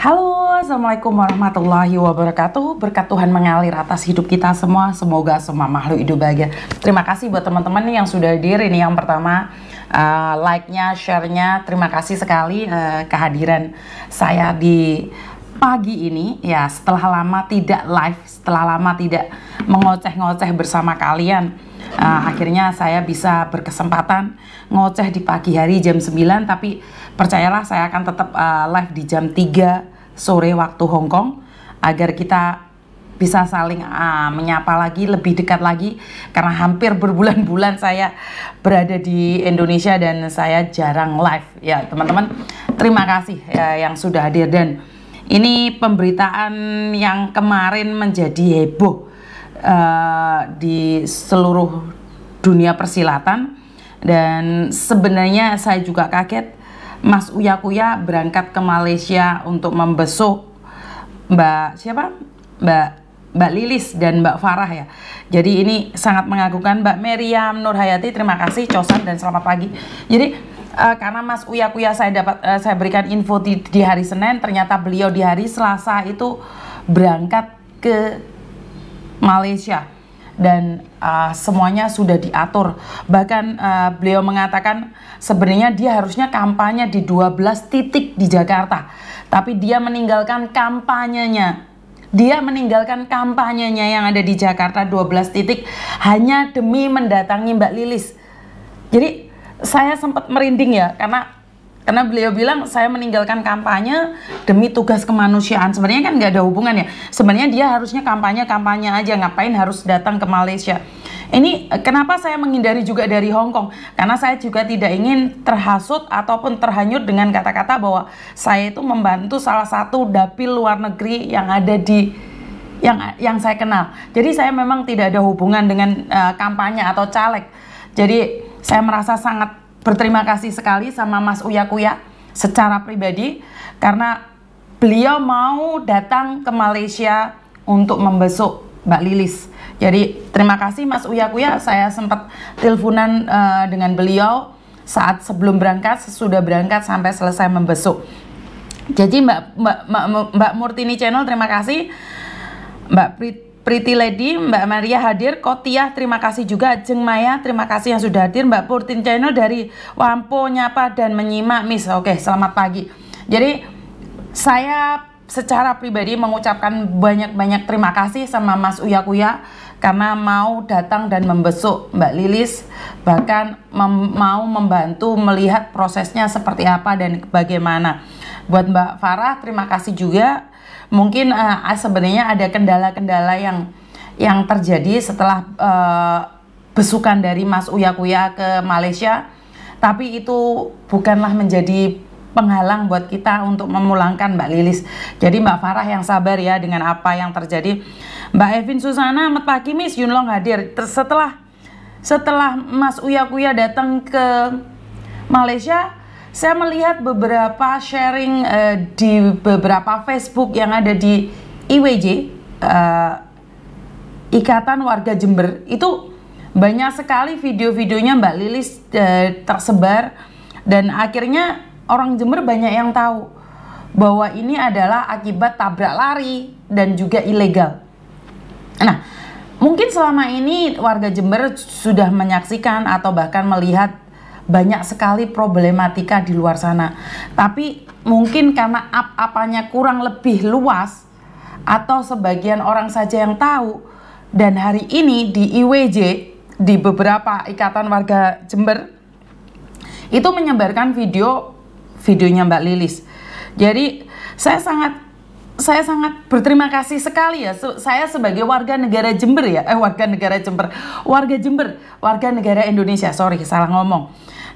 Halo, Assalamualaikum warahmatullahi wabarakatuh. Berkat Tuhan mengalir atas hidup kita semua. Semoga semua makhluk hidup bahagia. Terima kasih buat teman-teman yang sudah hadir. Ini yang pertama, uh, like-nya, share-nya. Terima kasih sekali uh, kehadiran saya di pagi ini. Ya, setelah lama tidak live, setelah lama tidak mengoceh-ngoceh bersama kalian. Uh, akhirnya saya bisa berkesempatan ngoceh di pagi hari jam 9 tapi percayalah saya akan tetap uh, live di jam 3 sore waktu Hong Kong agar kita bisa saling uh, menyapa lagi lebih dekat lagi karena hampir berbulan-bulan saya berada di Indonesia dan saya jarang live ya teman-teman terima kasih ya, yang sudah hadir dan ini pemberitaan yang kemarin menjadi heboh uh, di seluruh dunia persilatan dan sebenarnya saya juga kaget Mas Uya Kuya berangkat ke Malaysia untuk membesuk Mbak siapa? Mbak Mbak Lilis dan Mbak Farah ya. Jadi ini sangat mengagumkan Mbak Meriam Nurhayati Terima kasih Cosan dan selamat pagi. Jadi uh, karena Mas Uya Kuya saya dapat uh, saya berikan info di, di hari Senin ternyata beliau di hari Selasa itu berangkat ke Malaysia dan uh, semuanya sudah diatur. Bahkan uh, beliau mengatakan sebenarnya dia harusnya kampanye di 12 titik di Jakarta, tapi dia meninggalkan kampanyenya. Dia meninggalkan kampanyenya yang ada di Jakarta 12 titik hanya demi mendatangi Mbak Lilis. Jadi saya sempat merinding ya karena karena beliau bilang saya meninggalkan kampanye demi tugas kemanusiaan. Sebenarnya kan nggak ada hubungan ya. Sebenarnya dia harusnya kampanye kampanye aja. Ngapain harus datang ke Malaysia? Ini kenapa saya menghindari juga dari Hong Kong? Karena saya juga tidak ingin terhasut ataupun terhanyut dengan kata-kata bahwa saya itu membantu salah satu dapil luar negeri yang ada di yang yang saya kenal. Jadi saya memang tidak ada hubungan dengan uh, kampanye atau caleg. Jadi saya merasa sangat berterima kasih sekali sama Mas Uya Kuya secara pribadi karena beliau mau datang ke Malaysia untuk membesuk Mbak Lilis. Jadi terima kasih Mas Uya Kuya, saya sempat teleponan uh, dengan beliau saat sebelum berangkat, sesudah berangkat sampai selesai membesuk. Jadi Mbak Mbak Mbak, Mbak Murtini Channel terima kasih. Mbak Prit Pretty Lady, hmm. Mbak Maria hadir, Kotiah terima kasih juga, Jeng Maya terima kasih yang sudah hadir, Mbak Purtin Channel dari Wampo nyapa dan menyimak Miss. Oke, selamat pagi. Jadi saya secara pribadi mengucapkan banyak-banyak terima kasih sama Mas Uya Kuya karena mau datang dan membesuk Mbak Lilis bahkan mem mau membantu melihat prosesnya seperti apa dan bagaimana. Buat Mbak Farah terima kasih juga mungkin uh, sebenarnya ada kendala-kendala yang yang terjadi setelah uh, besukan dari Mas Uya Kuya ke Malaysia tapi itu bukanlah menjadi penghalang buat kita untuk memulangkan Mbak Lilis. Jadi Mbak Farah yang sabar ya dengan apa yang terjadi. Mbak Evin Susana, Ahmad Pagi Miss Yunlong hadir. Setelah setelah Mas Uya Kuya datang ke Malaysia, saya melihat beberapa sharing uh, di beberapa Facebook yang ada di IWJ uh, eh, Ikatan Warga Jember itu banyak sekali video-videonya Mbak Lilis uh, tersebar dan akhirnya orang Jember banyak yang tahu bahwa ini adalah akibat tabrak lari dan juga ilegal. Nah, mungkin selama ini warga Jember sudah menyaksikan atau bahkan melihat banyak sekali problematika di luar sana. Tapi mungkin karena ap-apanya kurang lebih luas atau sebagian orang saja yang tahu dan hari ini di IWJ di beberapa ikatan warga Jember itu menyebarkan video videonya Mbak Lilis. Jadi saya sangat saya sangat berterima kasih sekali ya saya sebagai warga negara Jember ya eh warga negara Jember warga Jember warga negara Indonesia sorry salah ngomong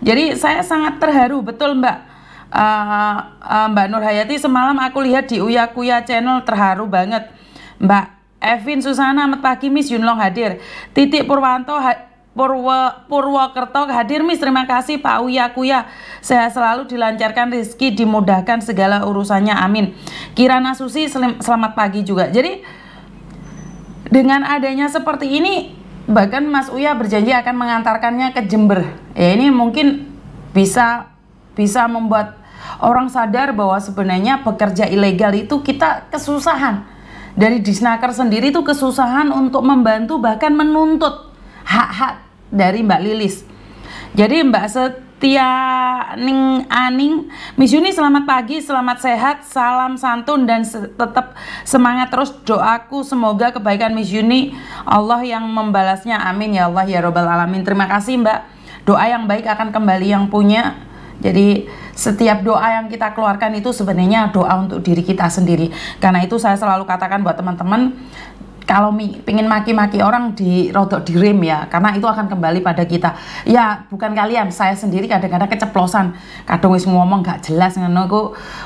jadi saya sangat terharu betul Mbak. Uh, uh, Mbak Nur Hayati semalam aku lihat di Uya Kuya channel terharu banget. Mbak Evin Susana Ahmad pagi Miss Yunlong hadir. Titik Purwanto ha Purwa, Purwokerto hadir Miss terima kasih Pak Uya Kuya saya selalu dilancarkan rezeki dimudahkan segala urusannya amin Kirana Susi selamat pagi juga jadi dengan adanya seperti ini Bahkan Mas Uya berjanji akan mengantarkannya ke Jember. Ya ini mungkin bisa bisa membuat orang sadar bahwa sebenarnya pekerja ilegal itu kita kesusahan. Dari Disnaker sendiri itu kesusahan untuk membantu bahkan menuntut hak-hak dari Mbak Lilis. Jadi Mbak Set Tia Ning Aning ah, Misuni selamat pagi, selamat sehat, salam santun dan se tetap semangat terus doaku semoga kebaikan Misuni Allah yang membalasnya amin ya Allah ya robbal alamin terima kasih Mbak doa yang baik akan kembali yang punya jadi setiap doa yang kita keluarkan itu sebenarnya doa untuk diri kita sendiri karena itu saya selalu katakan buat teman-teman kalau pengen maki-maki orang di rodok rem ya karena itu akan kembali pada kita ya bukan kalian saya sendiri kadang-kadang keceplosan kadang wis ngomong gak jelas ngono aku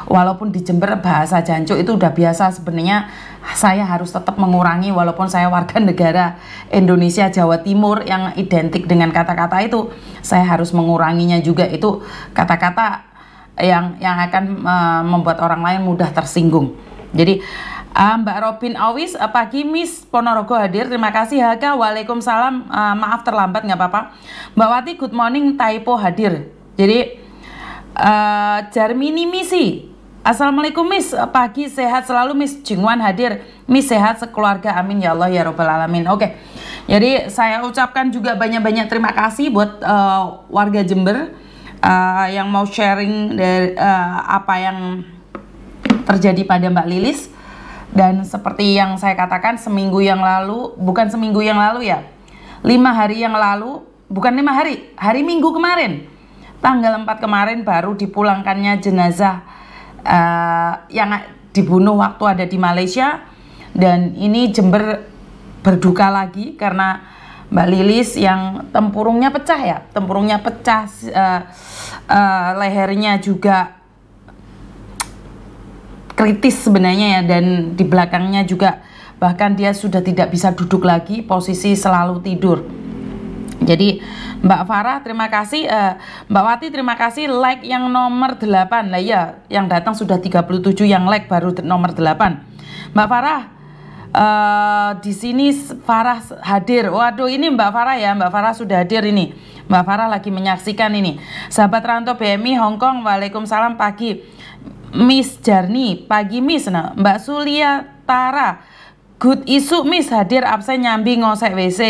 walaupun di Jember bahasa jancuk itu udah biasa sebenarnya saya harus tetap mengurangi walaupun saya warga negara Indonesia Jawa Timur yang identik dengan kata-kata itu saya harus menguranginya juga itu kata-kata yang yang akan uh, membuat orang lain mudah tersinggung jadi Uh, Mbak Robin Awis, uh, pagi Miss Ponorogo hadir. Terima kasih Haka. Waalaikumsalam. Uh, maaf terlambat nggak apa-apa. Mbak Wati, good morning. Taipo hadir. Jadi uh, Jarmini Misi. Assalamualaikum Miss, eh, pagi sehat selalu Miss Jingwan hadir. Miss sehat sekeluarga amin ya Allah ya robbal alamin. Oke. Okay. Jadi saya ucapkan juga banyak-banyak terima kasih buat uh, warga Jember uh, yang mau sharing dari uh, apa yang terjadi pada Mbak Lilis dan seperti yang saya katakan seminggu yang lalu, bukan seminggu yang lalu ya, lima hari yang lalu, bukan lima hari, hari Minggu kemarin, tanggal 4 kemarin baru dipulangkannya jenazah uh, yang dibunuh waktu ada di Malaysia. Dan ini Jember berduka lagi karena Mbak Lilis yang tempurungnya pecah ya, tempurungnya pecah, uh, uh, lehernya juga kritis sebenarnya ya dan di belakangnya juga bahkan dia sudah tidak bisa duduk lagi posisi selalu tidur jadi Mbak Farah terima kasih uh, Mbak Wati terima kasih like yang nomor 8 lah ya yang datang sudah 37 yang like baru nomor 8 Mbak Farah uh, di sini Farah hadir waduh ini Mbak Farah ya Mbak Farah sudah hadir ini Mbak Farah lagi menyaksikan ini sahabat Ranto BMI Hongkong Waalaikumsalam pagi Miss Jarni, pagi Miss, nah, Mbak Sulia Tara, good isu Miss hadir absen nyambi ngosek WC.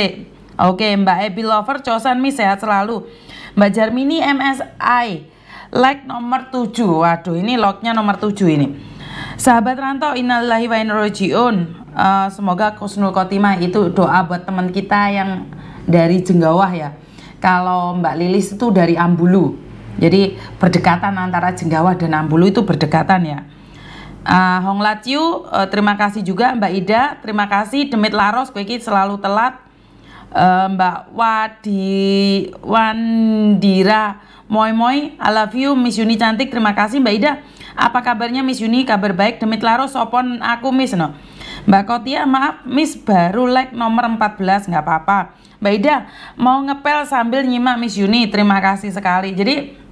Oke, Mbak Ebi Lover, cosan Miss sehat selalu. Mbak Jarmini MSI, like nomor 7. Waduh, ini locknya nomor 7 ini. Sahabat rantau innalillahi wa inna uh, semoga kusnul Kotimah itu doa buat teman kita yang dari Jenggawah ya. Kalau Mbak Lilis itu dari Ambulu. Jadi berdekatan antara Jenggawa dan Ambulu itu berdekatan ya. Uh, Hong Latiu, uh, eh, terima kasih juga Mbak Ida, terima kasih Demit Laros, gue selalu telat. Uh, Mbak Wadi Wandira, Moi Moi, I love you, Miss Yuni cantik, terima kasih Mbak Ida. Apa kabarnya Miss Yuni? Kabar baik, Demit Laros, sopon aku Miss no. Mbak Kotia, maaf Miss baru like nomor 14, nggak apa-apa. Mbak Ida, mau ngepel sambil nyimak Miss Yuni, terima kasih sekali. Jadi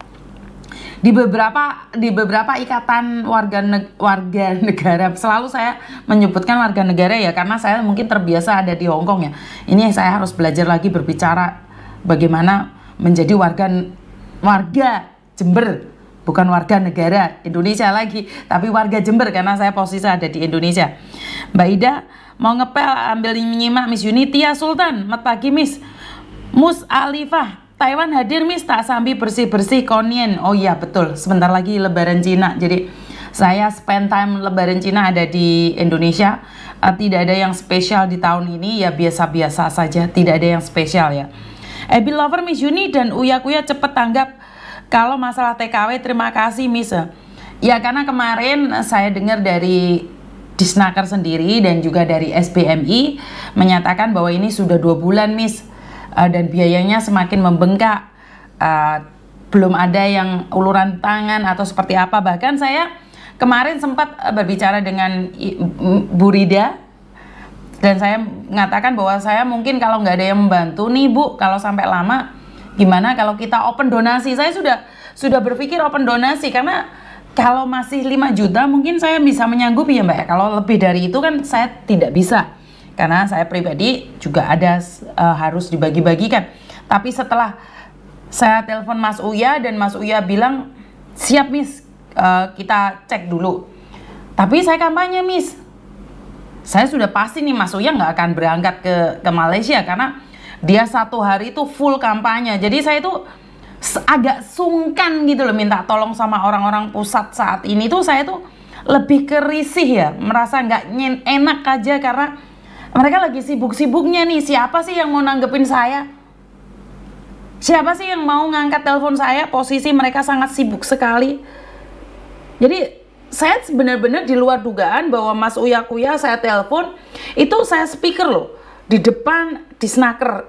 di beberapa di beberapa ikatan warga neg warga negara selalu saya menyebutkan warga negara ya karena saya mungkin terbiasa ada di Hong Kong ya. Ini saya harus belajar lagi berbicara bagaimana menjadi warga warga Jember bukan warga negara Indonesia lagi tapi warga Jember karena saya posisi ada di Indonesia. Mbak Ida mau ngepel ambil nyimak Miss Unitia Sultan, mat pagi Miss. Mus Alifah Taiwan hadir Miss tak sambil bersih-bersih konien. Oh iya betul, sebentar lagi lebaran Cina. Jadi saya spend time lebaran Cina ada di Indonesia. Uh, tidak ada yang spesial di tahun ini ya biasa-biasa saja, tidak ada yang spesial ya. Abby eh, Lover Miss Juni dan Uya Kuya cepet tanggap kalau masalah TKW terima kasih Miss. Ya karena kemarin saya dengar dari Disnaker sendiri dan juga dari SBMI menyatakan bahwa ini sudah dua bulan Miss uh, dan biayanya semakin membengkak. Uh, belum ada yang uluran tangan atau seperti apa. Bahkan saya kemarin sempat eh, berbicara dengan Bu Rida dan saya mengatakan bahwa saya mungkin kalau nggak ada yang membantu nih Bu, kalau sampai lama gimana kalau kita open donasi? Saya sudah sudah berpikir open donasi karena kalau masih 5 juta mungkin saya bisa menyanggupi ya Mbak ya. Kalau lebih dari itu kan saya tidak bisa karena saya pribadi juga ada uh, harus dibagi-bagikan. Tapi setelah saya telepon Mas Uya dan Mas Uya bilang siap Miss uh, kita cek dulu. Tapi saya kampanye Miss. Saya sudah pasti nih Mas Uya nggak akan berangkat ke ke Malaysia karena dia satu hari itu full kampanye. Jadi saya itu agak sungkan gitu loh minta tolong sama orang-orang pusat saat ini tuh saya tuh lebih kerisih ya merasa nggak enak aja karena mereka lagi sibuk-sibuknya nih siapa sih yang mau nanggepin saya siapa sih yang mau ngangkat telepon saya posisi mereka sangat sibuk sekali jadi saya benar-benar di luar dugaan bahwa Mas Uya Kuya saya telepon itu saya speaker loh di depan di snacker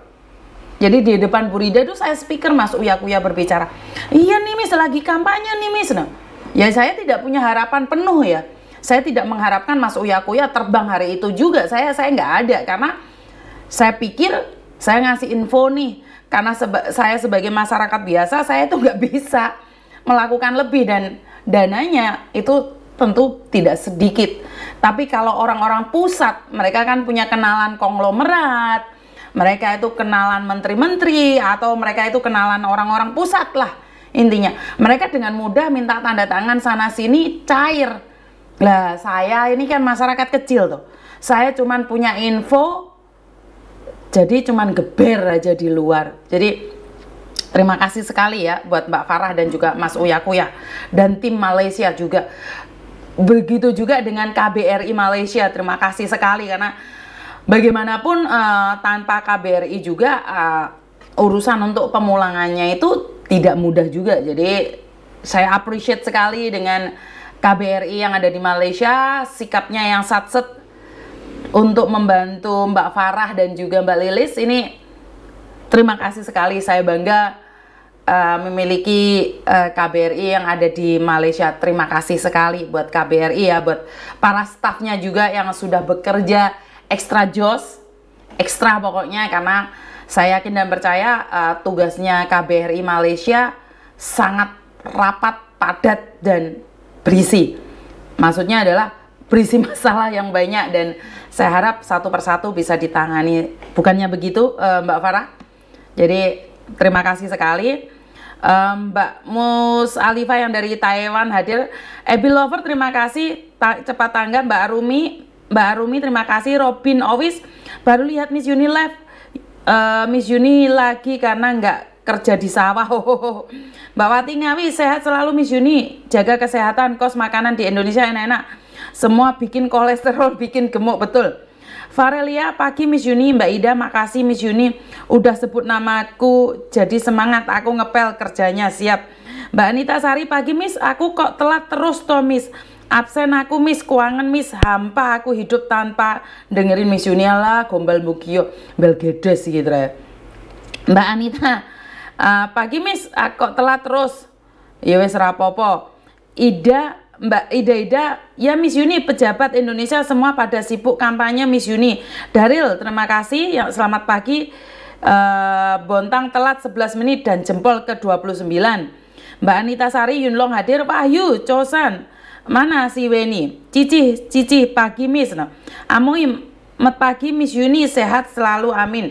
jadi di depan Burida itu saya speaker Mas Uya Kuya berbicara iya nih Miss lagi kampanye nih Miss nah, ya saya tidak punya harapan penuh ya saya tidak mengharapkan Mas Uyakuya terbang hari itu juga. Saya saya nggak ada karena saya pikir saya ngasih info nih karena seba, saya sebagai masyarakat biasa saya itu nggak bisa melakukan lebih dan dananya itu tentu tidak sedikit. Tapi kalau orang-orang pusat mereka kan punya kenalan konglomerat, mereka itu kenalan menteri-menteri atau mereka itu kenalan orang-orang pusat lah intinya. Mereka dengan mudah minta tanda tangan sana sini cair lah saya ini kan masyarakat kecil tuh. Saya cuman punya info jadi cuman geber aja di luar. Jadi terima kasih sekali ya buat Mbak Farah dan juga Mas Uyakuya dan tim Malaysia juga. Begitu juga dengan KBRI Malaysia. Terima kasih sekali karena bagaimanapun uh, tanpa KBRI juga uh, urusan untuk pemulangannya itu tidak mudah juga. Jadi saya appreciate sekali dengan KBRI yang ada di Malaysia sikapnya yang satset untuk membantu Mbak Farah dan juga Mbak Lilis ini terima kasih sekali saya bangga uh, memiliki uh, eh, KBRI yang ada di Malaysia terima kasih sekali buat KBRI ya buat para stafnya juga yang sudah bekerja ekstra jos ekstra pokoknya karena saya yakin dan percaya uh, tugasnya KBRI Malaysia sangat rapat padat dan berisi. Maksudnya adalah berisi masalah yang banyak dan saya harap satu persatu bisa ditangani. Bukannya begitu eh, Mbak Farah? Jadi terima kasih sekali. Um, Mbak Mus Alifa yang dari Taiwan hadir. Ebi Lover terima kasih. Ta cepat tangga Mbak Arumi. Mbak Arumi terima kasih. Robin Owis baru lihat Miss Uni Live. Uh, eh, Miss Uni lagi karena nggak kerja di sawah. Oh, oh, oh. Mbak Wati Ngawi sehat selalu Miss Yuni. Jaga kesehatan, kos makanan di Indonesia enak-enak. Semua bikin kolesterol, bikin gemuk betul. Farelia pagi Miss Yuni, Mbak Ida makasih Miss Yuni udah sebut namaku jadi semangat aku ngepel kerjanya siap. Mbak Anita Sari pagi Miss, aku kok telat terus toh Miss. Absen aku Miss, keuangan Miss, hampa aku hidup tanpa dengerin Miss Yuni lah gombal bukio, bel gedes gitu ya. Mbak Anita, Uh, pagi Miss, ah, kok telat terus? Ya wis rapopo. Ida Mbak Ida Ida, ya Miss Yuni pejabat Indonesia semua pada sibuk kampanye Miss Yuni. Daril, terima kasih. Ya, selamat pagi. Uh, Bontang telat 11 menit dan jempol ke 29. Mbak Anita Sari Yunlong hadir. Wahyu Chosan Mana si Weni? Cici, cici pagi Miss. Nah. amoi met pagi mis Yuni sehat selalu amin.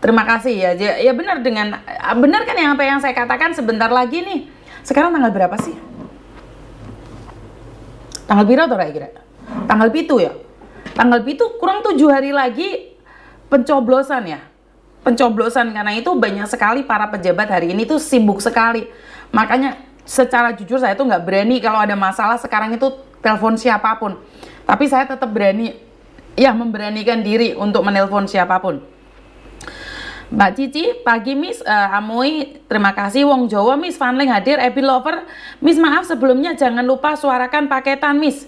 Terima kasih ya. Ya benar dengan eh, benar kan yang apa yang saya katakan sebentar lagi nih. Sekarang tanggal berapa sih? Tanggal biru atau kira? Tanggal pitu ya. Tanggal pitu kurang tujuh hari lagi pencoblosan ya. Pencoblosan karena itu banyak sekali para pejabat hari ini tuh sibuk sekali. Makanya secara jujur saya tuh nggak berani kalau ada masalah sekarang itu telepon siapapun. Tapi saya tetap berani ya memberanikan diri untuk menelpon siapapun. Mbak Cici, pagi Miss uh, eh, Amoy, terima kasih Wong Jawa Miss Vanling hadir, Epi Lover. Miss maaf sebelumnya jangan lupa suarakan paketan Miss.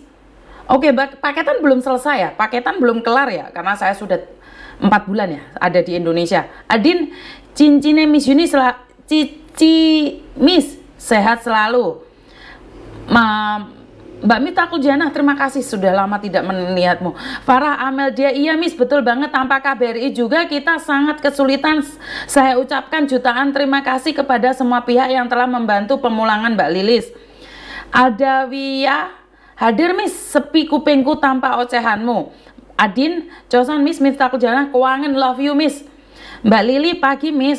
Oke, okay, paketan belum selesai ya, paketan belum kelar ya, karena saya sudah empat bulan ya ada di Indonesia. Adin, cincinnya Miss Yuni Cici Miss sehat selalu. Ma Mbak Mita Kuljana, terima kasih sudah lama tidak melihatmu. Farah Amel dia iya Miss betul banget tanpa KBRI juga kita sangat kesulitan. Saya ucapkan jutaan terima kasih kepada semua pihak yang telah membantu pemulangan Mbak Lilis. Ada Wia hadir Miss sepi kupingku tanpa ocehanmu. Adin, Josan Miss Mita Kuljana, keuangan love you Miss. Mbak Lili pagi Miss,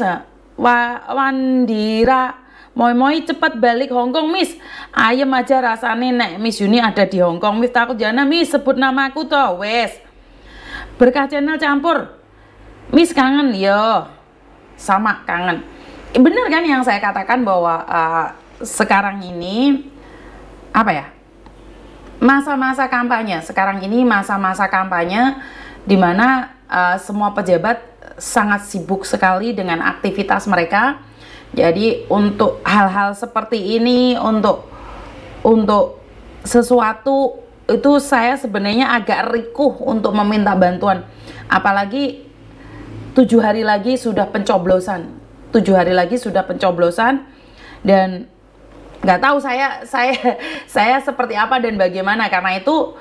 Wa Wandira Moi moi cepat balik Hongkong Miss. Ayo aja rasane nek Miss Yuni ada di Hongkong Miss takut jana Miss sebut nama aku toh wes. Berkah channel campur. Miss kangen yo. Sama kangen. Bener kan yang saya katakan bahwa uh, sekarang ini apa ya? Masa-masa kampanye. Sekarang ini masa-masa kampanye di mana uh, semua pejabat sangat sibuk sekali dengan aktivitas mereka jadi untuk hal-hal seperti ini untuk untuk sesuatu itu saya sebenarnya agak rikuh untuk meminta bantuan. Apalagi tujuh hari lagi sudah pencoblosan, tujuh hari lagi sudah pencoblosan dan nggak tahu saya saya saya seperti apa dan bagaimana karena itu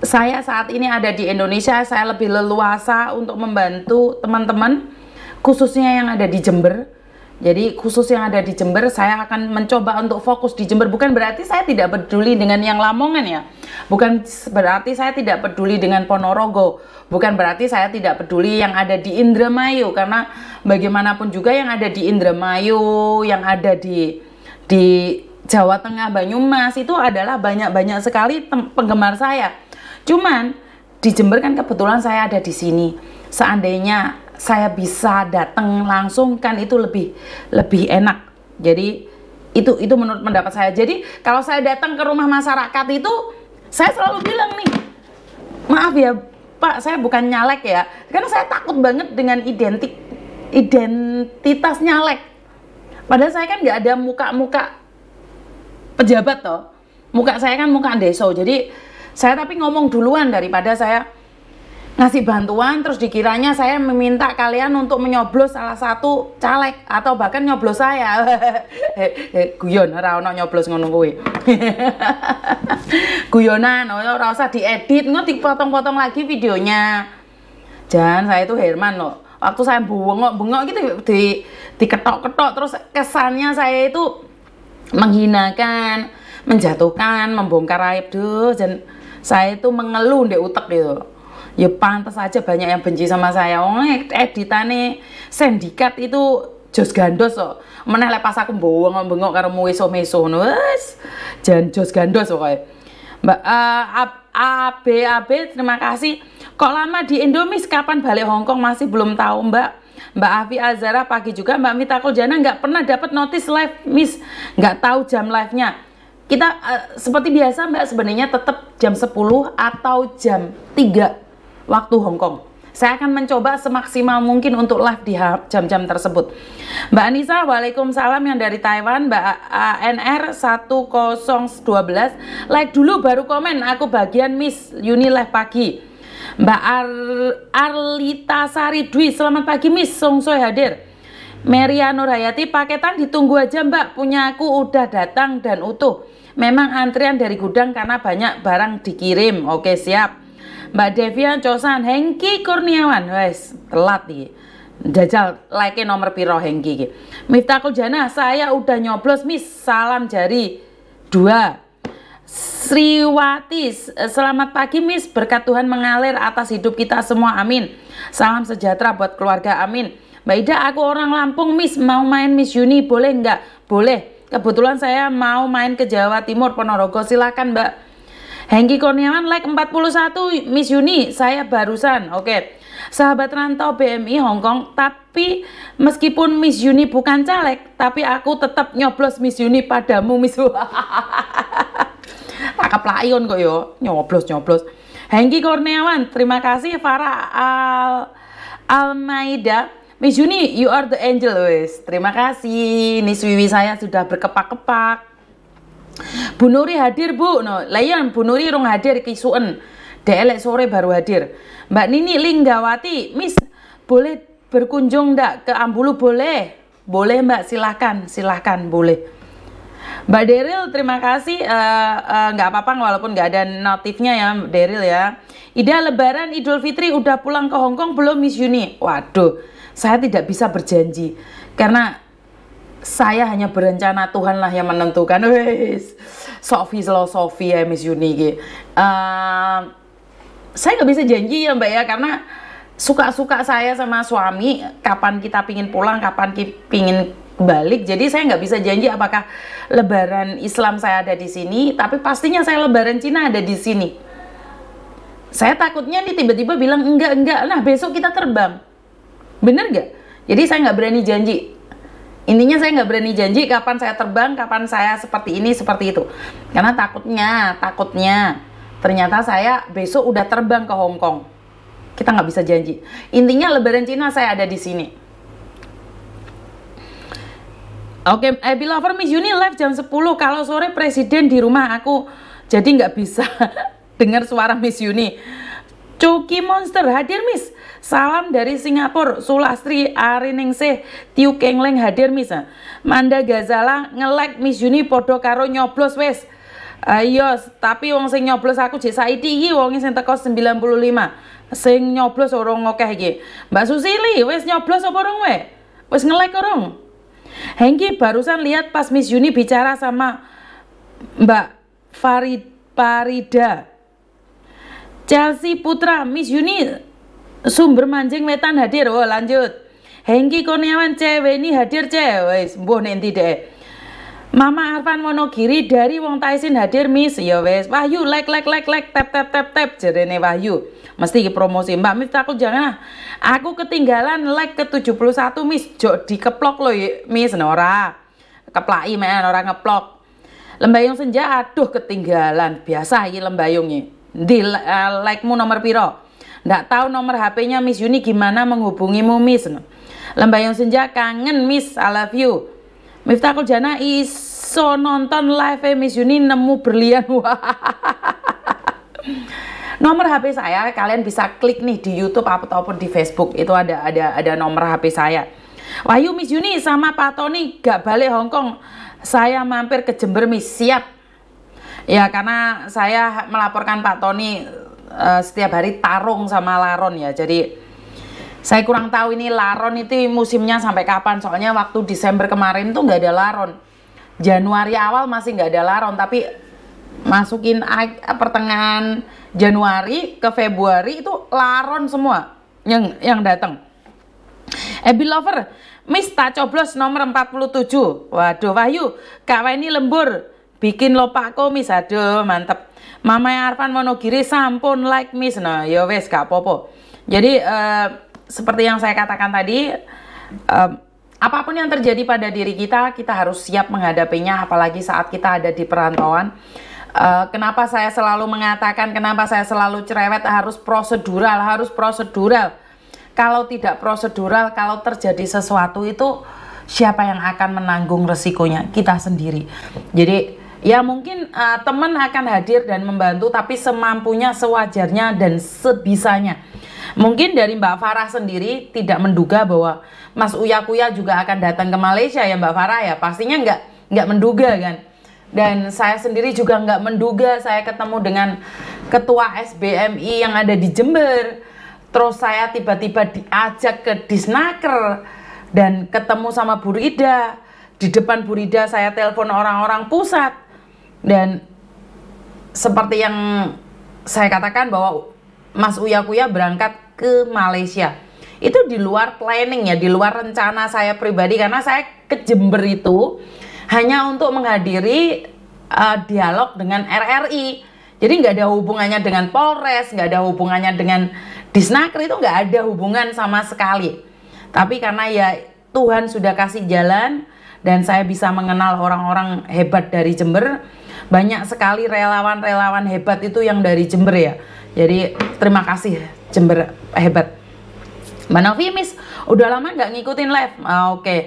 saya saat ini ada di Indonesia saya lebih leluasa untuk membantu teman-teman khususnya yang ada di Jember jadi khusus yang ada di Jember, saya akan mencoba untuk fokus di Jember. Bukan berarti saya tidak peduli dengan yang Lamongan ya. Bukan berarti saya tidak peduli dengan Ponorogo. Bukan berarti saya tidak peduli yang ada di Indramayu. Karena bagaimanapun juga yang ada di Indramayu, yang ada di di Jawa Tengah, Banyumas itu adalah banyak-banyak sekali penggemar saya. Cuman di Jember kan kebetulan saya ada di sini. Seandainya saya bisa datang langsung kan itu lebih lebih enak. Jadi itu itu menurut pendapat saya. Jadi kalau saya datang ke rumah masyarakat itu saya selalu bilang nih, maaf ya Pak, saya bukan nyalek ya. Karena saya takut banget dengan identik identitas nyalek. Padahal saya kan nggak ada muka-muka pejabat toh. Muka saya kan muka deso. Jadi saya tapi ngomong duluan daripada saya ngasih bantuan terus dikiranya saya meminta kalian untuk menyoblos salah satu caleg atau bahkan nyoblos saya guyon ora ono nyoblos ngono kuwi guyonan ora usah diedit ngono dipotong-potong lagi videonya Jangan saya itu Herman loh waktu saya bengok-bengok gitu di diketok-ketok terus kesannya saya itu menghinakan menjatuhkan membongkar aib tuh. dan saya itu mengeluh di utek gitu ya pantas aja banyak yang benci sama saya oh eh, editane sendikat itu jos gandos kok mana meneh pas aku mbowong bengok karo meso meso nus. Jangan jos gandos kok so, kowe Mbak uh, AB AB terima kasih kok lama di Indomis kapan balik Hongkong masih belum tahu Mbak Mbak Avi Azara pagi juga Mbak Mita Koljana nggak pernah dapat notice live Miss nggak tahu jam live-nya kita uh, seperti biasa Mbak sebenarnya tetap jam 10 atau jam 3 waktu Hong Kong. Saya akan mencoba semaksimal mungkin untuk live di jam-jam tersebut. Mbak Anissa, Waalaikumsalam yang dari Taiwan, Mbak ANR 1012. Like dulu baru komen, aku bagian Miss Unilever pagi. Mbak Ar Arlita Sari Dwi, selamat pagi Miss, Songsoy hadir. Meria Nurhayati, paketan ditunggu aja Mbak, punya aku udah datang dan utuh. Memang antrian dari gudang karena banyak barang dikirim. Oke, siap. Mbak Devian Cosan Hengki Kurniawan wes telat nih jajal like nomor piro Hengki Miftakul Jana saya udah nyoblos mis salam jari dua Sriwati, selamat pagi Miss, berkat Tuhan mengalir atas hidup kita semua, amin. Salam sejahtera buat keluarga, amin. Mbak Ida, aku orang Lampung Miss, mau main Miss Juni, boleh nggak? Boleh, kebetulan saya mau main ke Jawa Timur, Ponorogo, silakan Mbak. Hengki Kurniawan like 41 Miss Yuni saya barusan oke okay. sahabat rantau BMI Hongkong tapi meskipun Miss Yuni bukan caleg tapi aku tetap nyoblos Miss Yuni padamu Miss Takap layon kok yo nyoblos nyoblos Hengki Kurniawan terima kasih Farah Al Almaida Miss Yuni you are the angel wes terima kasih Miss Wiwi saya sudah berkepak-kepak Bu Nuri hadir bu no layan Bu Nuri rong hadir kisuen Delek sore baru hadir Mbak Nini Linggawati Miss boleh berkunjung ndak ke Ambulu boleh boleh mbak silahkan silahkan boleh Mbak Deril, terima kasih. Eh, eh, nggak uh, uh, apa-apa, walaupun nggak ada notifnya ya, Deril ya. Ida Lebaran Idul Fitri udah pulang ke Hongkong belum Miss Yuni? Waduh, saya tidak bisa berjanji karena saya hanya berencana Tuhanlah yang menentukan wes Sofi filosofi ya eh, Miss Yuni Uh, saya nggak bisa janji ya Mbak ya karena suka-suka saya sama suami kapan kita pingin pulang kapan kita pingin balik jadi saya nggak bisa janji apakah Lebaran Islam saya ada di sini tapi pastinya saya Lebaran Cina ada di sini saya takutnya nih tiba-tiba bilang enggak enggak nah besok kita terbang bener gak? jadi saya nggak berani janji intinya saya nggak berani janji kapan saya terbang, kapan saya seperti ini, seperti itu. Karena takutnya, takutnya ternyata saya besok udah terbang ke Hong Kong. Kita nggak bisa janji. Intinya Lebaran Cina saya ada di sini. Oke, okay, eh, Abby lover Miss Uni live jam 10. Kalau sore presiden di rumah aku jadi nggak bisa dengar suara Miss Uni Coki Monster hadir Miss. Salam dari Singapura, Sulastri Ariningsih, Tiu Kengleng hadir Miss. Manda Gazala ngelek Miss Juni podo karo nyoblos wes. Ayo, tapi wong sing nyoblos aku jek saiki iki wong sing teko 95. Sing nyoblos orang ngokeh iki. Mbak Susili wes nyoblos apa rong we? Wes ngelek rong. Hengki barusan lihat pas Miss Juni bicara sama Mbak Farid Parida. Chelsea Putra Miss Yuni sumber mancing metan hadir oh lanjut Hengki Kurniawan cewek ini hadir cewek mbuh nanti deh Mama Arfan Monogiri dari Wong Taisin hadir Miss ya wes Wahyu like like like like tap tap tap tap jerene Wahyu mesti promosi Mbak Miss aku jangan ah. aku ketinggalan like ke 71 Miss jok dikeplok loh Miss Nora nah, keplai men orang ngeplok Lembayung senja aduh ketinggalan biasa ini lembayungnya di uh, like-mu nomor piro ndak tahu nomor HP-nya Miss Yuni gimana menghubungi mu Miss Lembayung Senja kangen Miss I love you Miftahul Jana iso nonton live eh, Miss Yuni nemu berlian nomor HP saya kalian bisa klik nih di YouTube ataupun di Facebook itu ada ada ada nomor HP saya Wahyu Miss Yuni sama Pak Tony gak balik Hongkong saya mampir ke Jember Miss siap Ya karena saya melaporkan Pak Tony uh, setiap hari tarung sama laron ya. Jadi saya kurang tahu ini laron itu musimnya sampai kapan. Soalnya waktu Desember kemarin tuh nggak ada laron. Januari awal masih nggak ada laron, tapi masukin pertengahan Januari ke Februari itu laron semua yang yang datang. Abby eh, Lover, Miss coblos nomor 47. Waduh Wahyu, Kak ini lembur bikin lopak komis aduh mantep Mama Arfan Monogiri sampun like miss nah yo ya wes gak popo jadi uh, seperti yang saya katakan tadi uh, apapun yang terjadi pada diri kita kita harus siap menghadapinya apalagi saat kita ada di perantauan Uh, kenapa saya selalu mengatakan, kenapa saya selalu cerewet, harus prosedural, harus prosedural. Kalau tidak prosedural, kalau terjadi sesuatu itu siapa yang akan menanggung resikonya? Kita sendiri. Jadi ya mungkin uh, teman akan hadir dan membantu tapi semampunya sewajarnya dan sebisanya mungkin dari Mbak Farah sendiri tidak menduga bahwa Mas Uya Kuya juga akan datang ke Malaysia ya Mbak Farah ya pastinya nggak nggak menduga kan dan saya sendiri juga nggak menduga saya ketemu dengan ketua SBMI yang ada di Jember terus saya tiba-tiba diajak ke Disnaker dan ketemu sama Burida di depan Burida saya telepon orang-orang pusat dan seperti yang saya katakan bahwa Mas Uya Kuya berangkat ke Malaysia. Itu di luar planning ya, di luar rencana saya pribadi karena saya ke Jember itu hanya untuk menghadiri uh, dialog dengan RRI. Jadi nggak ada hubungannya dengan Polres, nggak ada hubungannya dengan Disnaker itu nggak ada hubungan sama sekali. Tapi karena ya Tuhan sudah kasih jalan dan saya bisa mengenal orang-orang hebat dari Jember, banyak sekali relawan-relawan hebat itu yang dari Jember ya. Jadi terima kasih Jember hebat. Mbak Vimis? udah lama nggak ngikutin live. Ah, Oke. Okay.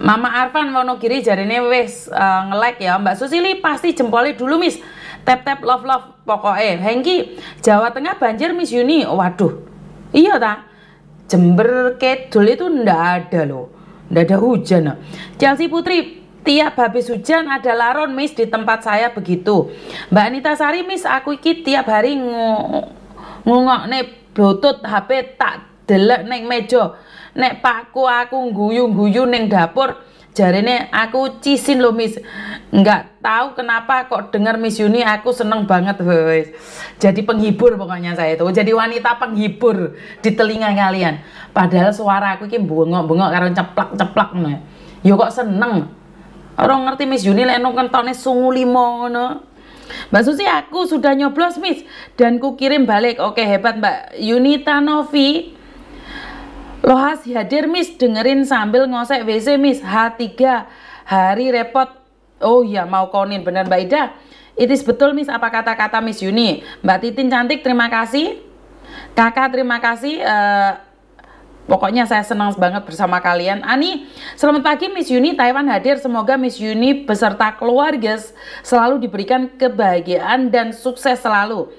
Mama Arfan Wonogiri jarine wis uh, nge-like ya. Mbak Susili pasti jempolnya dulu Miss. Tap-tap love love pokoknya. Hengki, Jawa Tengah banjir Miss Yuni. Waduh. Iya ta? Jember Kedul itu ndak ada loh. Ndak ada hujan. Chelsea Putri Tiap habis hujan ada laron miss di tempat saya begitu. Mbak Anita Sari miss aku iki tiap hari ngungok nih bluetooth HP tak delek neng mejo Nek paku aku guyu-guyu neng dapur jarine aku cisin lo miss. Nggak tahu kenapa kok denger Miss Yuni aku seneng banget guys. Jadi penghibur pokoknya saya itu. Jadi wanita penghibur di telinga kalian. Padahal suara aku ini bengok-bengok karena ceplak-ceplak nih. Yo kok seneng Orang ngerti Miss Yuni lek nang kentone sungu limo ngono. Mbak Susi aku sudah nyoblos Miss dan ku kirim balik. Oke hebat Mbak Yunita Novi. Lohas hadir Miss dengerin sambil ngosek WC Miss H3 hari repot. Oh iya mau konin bener Mbak Ida. Itis betul Miss apa kata-kata Miss Yuni. Mbak Titin cantik terima kasih. Kakak terima kasih. Uh, Pokoknya saya senang banget bersama kalian. Ani, selamat pagi Miss Yuni Taiwan hadir. Semoga Miss Yuni beserta keluarga selalu diberikan kebahagiaan dan sukses selalu.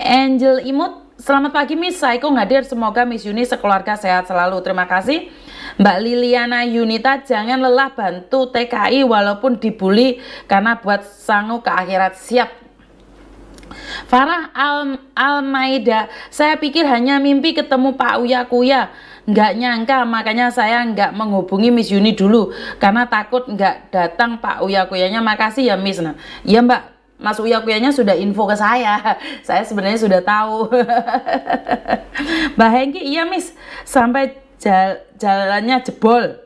Angel Imut, Selamat pagi Miss Saiko hadir. Semoga Miss Yuni sekeluarga sehat selalu. Terima kasih. Mbak Liliana Yunita jangan lelah bantu TKI walaupun dibully karena buat sanggup ke akhirat siap Farah Al Almaida, saya pikir hanya mimpi ketemu Pak Uya Kuya. Nggak nyangka, makanya saya nggak menghubungi Miss Yuni dulu. Karena takut nggak datang Pak Uya Kuyanya. Makasih ya Miss. Nah, iya Mbak, Mas Uya Kuyanya sudah info ke saya. Saya sebenarnya sudah tahu. Mbak Hengki, iya Miss. Sampai jal jalannya jebol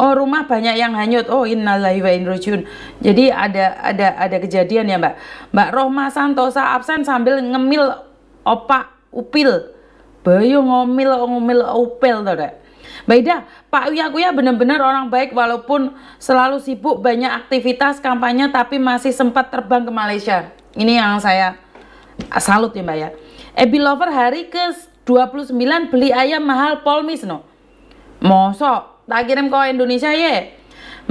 oh rumah banyak yang hanyut oh innalillahi wa rojiun. jadi ada ada ada kejadian ya mbak mbak Rohma Santosa absen sambil ngemil opak upil bayu ngomil ngomil upil tuh deh Mbak Pak Uya Kuya benar-benar orang baik walaupun selalu sibuk banyak aktivitas kampanye tapi masih sempat terbang ke Malaysia. Ini yang saya salut ya Mbak ya. Ebi Lover hari ke 29 beli ayam mahal polmis no. Mosok tak kirim ke Indonesia ya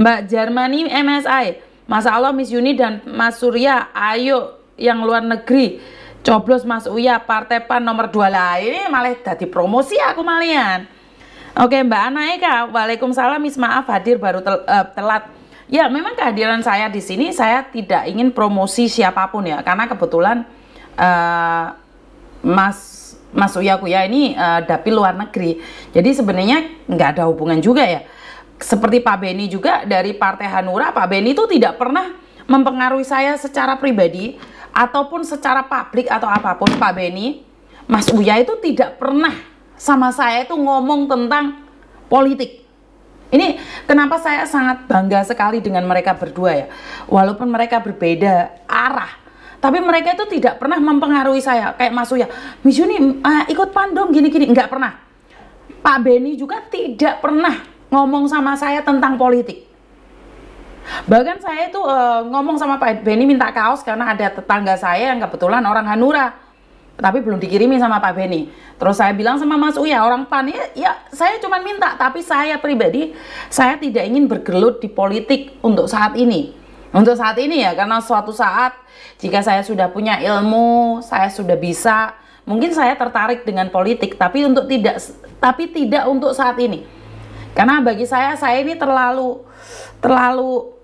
Mbak Jermani MSI Mas Allah Miss Yuni dan Mas Surya ayo yang luar negeri coblos Mas Uya Partai PAN nomor 2 lah ini malah jadi promosi aku malian Oke Mbak Ana Eka, Waalaikumsalam Miss maaf hadir baru tel, uh, telat ya memang kehadiran saya di sini saya tidak ingin promosi siapapun ya karena kebetulan uh, Mas Mas Uya Kuya ini uh, dapil luar negeri. Jadi sebenarnya nggak ada hubungan juga ya. Seperti Pak Beni juga dari Partai Hanura, Pak Beni itu tidak pernah mempengaruhi saya secara pribadi ataupun secara publik atau apapun Pak Beni. Mas Uya itu tidak pernah sama saya itu ngomong tentang politik. Ini kenapa saya sangat bangga sekali dengan mereka berdua ya. Walaupun mereka berbeda arah, tapi mereka itu tidak pernah mempengaruhi saya kayak Mas Uya Miss Yuni uh, eh, ikut pandom gini-gini nggak pernah Pak Beni juga tidak pernah ngomong sama saya tentang politik Bahkan saya itu uh, ngomong sama Pak Beni minta kaos karena ada tetangga saya yang kebetulan orang Hanura. Tapi belum dikirimi sama Pak Beni. Terus saya bilang sama Mas Uya, orang PAN ya, ya saya cuma minta. Tapi saya pribadi, saya tidak ingin bergelut di politik untuk saat ini. Untuk saat ini ya, karena suatu saat jika saya sudah punya ilmu, saya sudah bisa, mungkin saya tertarik dengan politik, tapi untuk tidak tapi tidak untuk saat ini. Karena bagi saya saya ini terlalu terlalu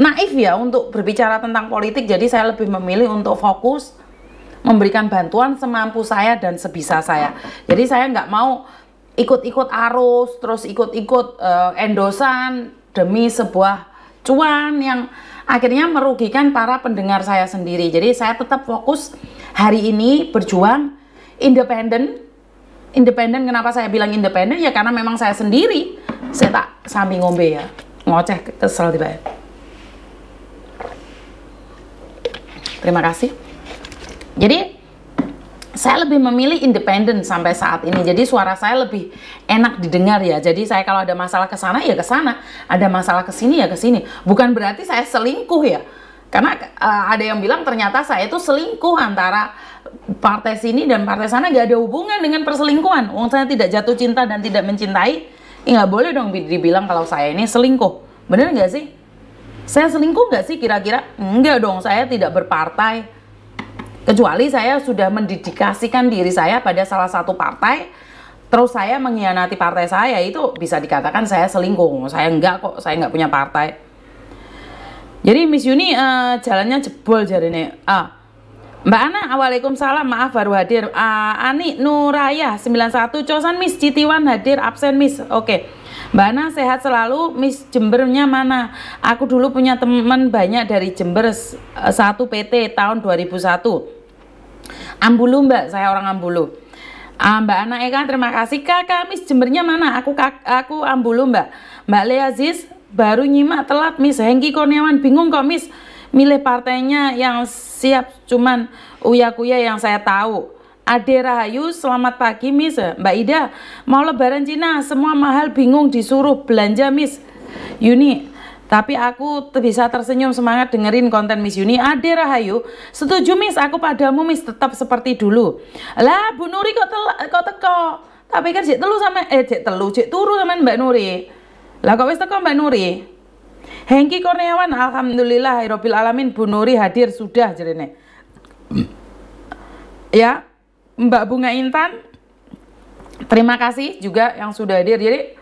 naif ya untuk berbicara tentang politik, jadi saya lebih memilih untuk fokus memberikan bantuan semampu saya dan sebisa saya. Jadi saya nggak mau ikut-ikut arus, terus ikut-ikut uh, endosan demi sebuah cuan yang akhirnya merugikan para pendengar saya sendiri. Jadi saya tetap fokus hari ini berjuang independen. Independen kenapa saya bilang independen ya karena memang saya sendiri. Saya tak sambil ngombe ya. Ngoceh kesel tiba Terima kasih. Jadi saya lebih memilih independen sampai saat ini. Jadi suara saya lebih enak didengar ya. Jadi saya kalau ada masalah ke sana ya ke sana, ada masalah ke sini ya ke sini. Bukan berarti saya selingkuh ya. Karena uh, ada yang bilang ternyata saya itu selingkuh antara partai sini dan partai sana gak ada hubungan dengan perselingkuhan. Wong saya tidak jatuh cinta dan tidak mencintai. Ya nggak boleh dong dibilang kalau saya ini selingkuh. Bener nggak sih? Saya selingkuh nggak sih kira-kira? Enggak dong, saya tidak berpartai Kecuali saya sudah mendidikasikan diri saya pada salah satu partai, terus saya mengkhianati partai saya, itu bisa dikatakan saya selingkuh. Saya enggak kok, saya enggak punya partai. Jadi Miss Yuni uh, jalannya jebol jarine. Ah. Mbak Ana, Assalamualaikum salam, maaf baru hadir. Uh, Ani Nurayah 91 Cosan Miss Citiwan hadir absen Miss. Oke. Okay. Mbak Ana sehat selalu, Miss Jembernya mana? Aku dulu punya teman banyak dari Jember eh, satu PT tahun 2001. Ambulu mbak, saya orang Ambulu. Ah, mbak Ana Eka, terima kasih. Kakak Miss jembernya mana? Aku kak, aku Ambulu mbak. Mbak Lea baru nyimak telat Miss Hengki Kurniawan. Bingung kok Miss, milih partainya yang siap cuman uya-kuya yang saya tahu. Ade Rahayu, selamat pagi Miss. Mbak Ida, mau lebaran Cina, semua mahal bingung disuruh belanja Miss. Yuni, tapi aku bisa tersenyum semangat dengerin konten Miss Yuni. Ade Rahayu, setuju Miss, aku padamu Miss tetap seperti dulu. Lah, Bu Nuri kok tel kok teko? Tapi kan jik telu sama eh jik telu, jik turu sama Mbak Nuri. Lah kok wis teko Mbak Nuri? Hengki Kurniawan, alhamdulillah Hirobil alamin Bu Nuri hadir sudah jerene. ya, Mbak Bunga Intan, terima kasih juga yang sudah hadir. Jadi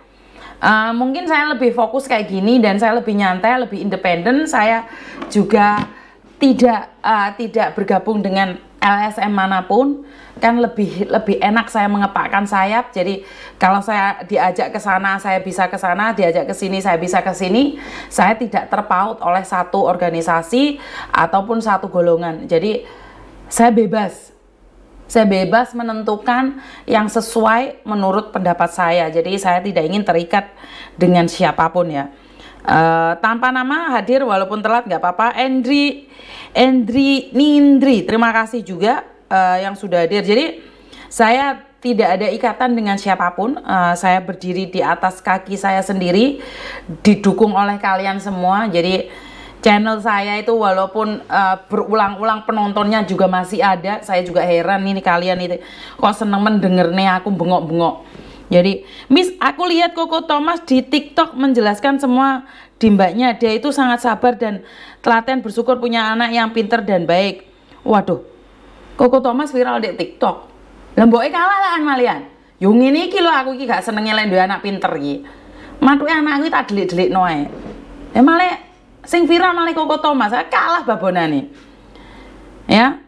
uh, mungkin saya lebih fokus kayak gini dan saya lebih nyantai lebih independen saya juga tidak uh, tidak bergabung dengan LSM manapun kan lebih lebih enak saya mengepakkan sayap jadi kalau saya diajak ke sana saya bisa ke sana diajak ke sini saya bisa ke sini saya tidak terpaut oleh satu organisasi ataupun satu golongan jadi saya bebas saya bebas menentukan yang sesuai menurut pendapat saya. Jadi saya tidak ingin terikat dengan siapapun ya. Uh, tanpa nama hadir walaupun telat nggak apa-apa. Endri, Endri Nindri, terima kasih juga uh, yang sudah hadir. Jadi saya tidak ada ikatan dengan siapapun. Uh, saya berdiri di atas kaki saya sendiri, didukung oleh kalian semua. Jadi channel saya itu walaupun uh, berulang-ulang penontonnya juga masih ada saya juga heran ini kalian itu kok seneng mendengar nih aku bengok-bengok jadi Miss aku lihat Koko Thomas di TikTok menjelaskan semua dimbaknya dia itu sangat sabar dan telaten bersyukur punya anak yang pinter dan baik waduh Koko Thomas viral di TikTok lemboknya kalah lah malian yung ini kilo aku ki gak senengnya lain anak pinter matuknya anak anakku tak delik-delik noe emang ya, sing viral malah Koko Thomas kalah babona nih ya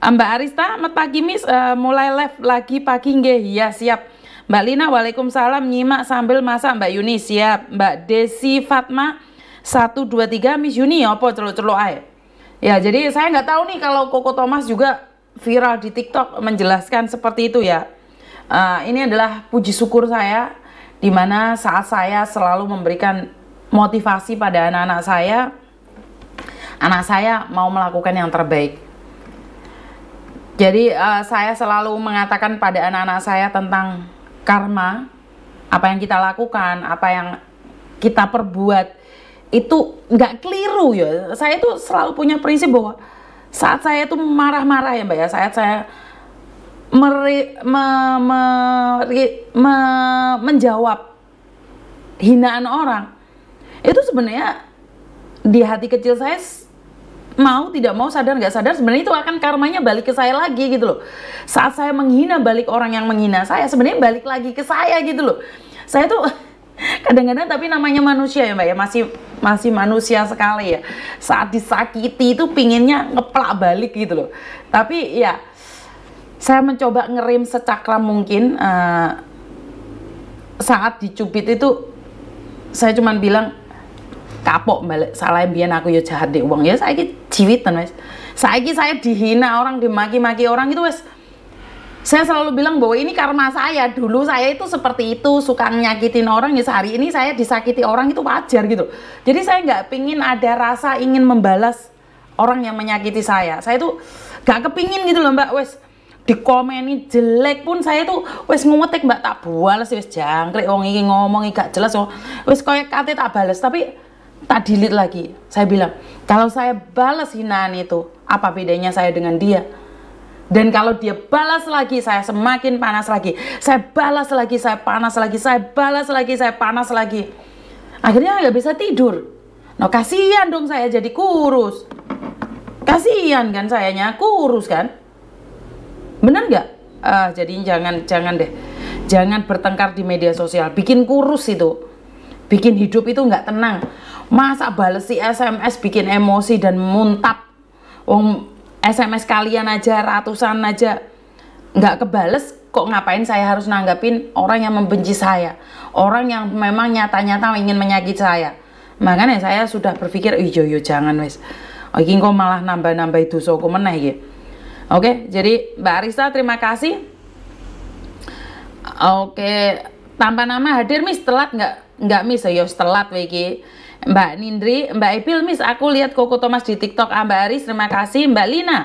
Mbak Arista mat mis uh, eh, mulai live lagi pagi nggih ya siap Mbak Lina Waalaikumsalam nyimak sambil masak Mbak Yuni siap Mbak Desi Fatma 123 Miss Yuni apa celo celo ae ya jadi saya nggak tahu nih kalau Koko Thomas juga viral di TikTok menjelaskan seperti itu ya uh, ini adalah puji syukur saya dimana saat saya selalu memberikan motivasi pada anak-anak saya anak saya mau melakukan yang terbaik jadi uh, saya selalu mengatakan pada anak-anak saya tentang karma apa yang kita lakukan apa yang kita perbuat itu nggak keliru ya saya tuh selalu punya prinsip bahwa saat saya tuh marah-marah ya mbak ya saat saya meri, me, me, me, menjawab hinaan orang itu sebenarnya di hati kecil saya mau tidak mau sadar nggak sadar sebenarnya itu akan karmanya balik ke saya lagi gitu loh saat saya menghina balik orang yang menghina saya sebenarnya balik lagi ke saya gitu loh saya tuh kadang-kadang tapi namanya manusia ya mbak ya masih masih manusia sekali ya saat disakiti itu pinginnya ngeplak balik gitu loh tapi ya saya mencoba ngerim secakram mungkin uh, saat dicubit itu saya cuman bilang kapok balik salah biar aku ya jahat di uang ya Saya ki cewitan, wes Saya ki saya dihina orang dimaki-maki orang itu wes saya selalu bilang bahwa ini karma saya dulu saya itu seperti itu suka nyakitin orang ya sehari ini saya disakiti orang itu wajar gitu jadi saya nggak pingin ada rasa ingin membalas orang yang menyakiti saya saya tuh nggak kepingin gitu loh mbak wes di komen ini jelek pun saya tuh wes ngumetik mbak tak buales wes jangkrik wong iki ngomong gak jelas wes kaya kate tak bales tapi tak delete lagi. Saya bilang, kalau saya balas hinaan itu, apa bedanya saya dengan dia? Dan kalau dia balas lagi, saya semakin panas lagi. Saya balas lagi, saya panas lagi, saya balas lagi, saya panas lagi. Akhirnya nggak bisa tidur. No nah, kasihan dong saya jadi kurus. Kasihan kan sayanya kurus kan? Bener nggak? Ah, jadi jangan jangan deh. Jangan bertengkar di media sosial. Bikin kurus itu. Bikin hidup itu nggak tenang. Masa bales si SMS bikin emosi dan muntap. om SMS kalian aja ratusan aja nggak kebales kok ngapain saya harus nanggapin orang yang membenci saya orang yang memang nyata-nyata ingin menyakit saya makanya saya sudah berpikir ijo yo jangan wes Oke, oh, kok malah nambah-nambah itu so meneh ya. Oke, jadi Mbak Arista terima kasih. Oke, tanpa nama hadir mis telat nggak nggak mis ya telat wiki. Mbak Nindri, Mbak Epil, Miss, aku lihat Koko Thomas di TikTok. Mbak Aris, terima kasih. Mbak Lina,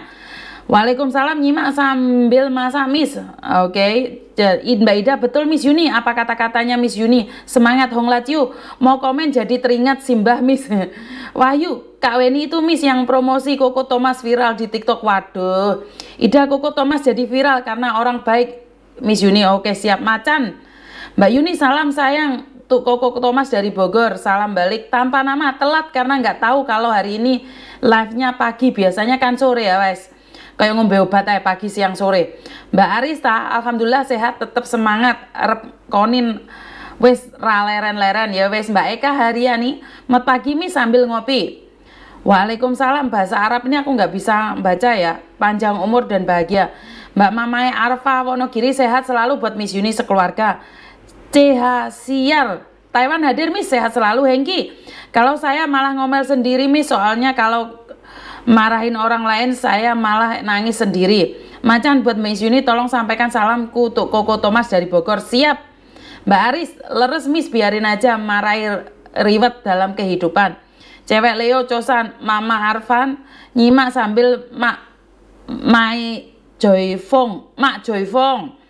Waalaikumsalam nyimak sambil masa Miss. Oke, okay. Mbak Ida betul Miss Yuni. Apa kata-katanya Miss Yuni? Semangat Hong Latyu. Mau komen jadi teringat Simbah Miss. Wahyu, Kak Weni itu Miss yang promosi Koko Thomas viral di TikTok. Waduh. Ida Koko Thomas jadi viral karena orang baik. Miss Yuni, oke okay, siap macan. Mbak Yuni salam sayang Tuh Koko Thomas dari Bogor, salam balik tanpa nama telat karena nggak tahu kalau hari ini live-nya pagi, biasanya kan sore ya wes. Kayak ngombe obat aja pagi, siang, sore. Mbak Arista, Alhamdulillah sehat, tetap semangat, rep konin wes raleren-leren ya wes Mbak Eka Haryani, mat pagi mi sambil ngopi. Waalaikumsalam, bahasa Arab ini aku nggak bisa baca ya, panjang umur dan bahagia. Mbak Mamae Arfa Wonogiri sehat selalu buat Miss Yuni sekeluarga. CH Siar. Taiwan hadir Miss, sehat selalu Hengki. Kalau saya malah ngomel sendiri Miss, soalnya kalau marahin orang lain saya malah nangis sendiri. Macan buat Miss Yuni tolong sampaikan salamku untuk Koko Thomas dari Bogor. Siap. Mbak Aris, leres Miss biarin aja marahi riwet dalam kehidupan. Cewek Leo Cosan, Mama Arfan nyimak sambil Mak Mai Joyfong, Mak Joyfong.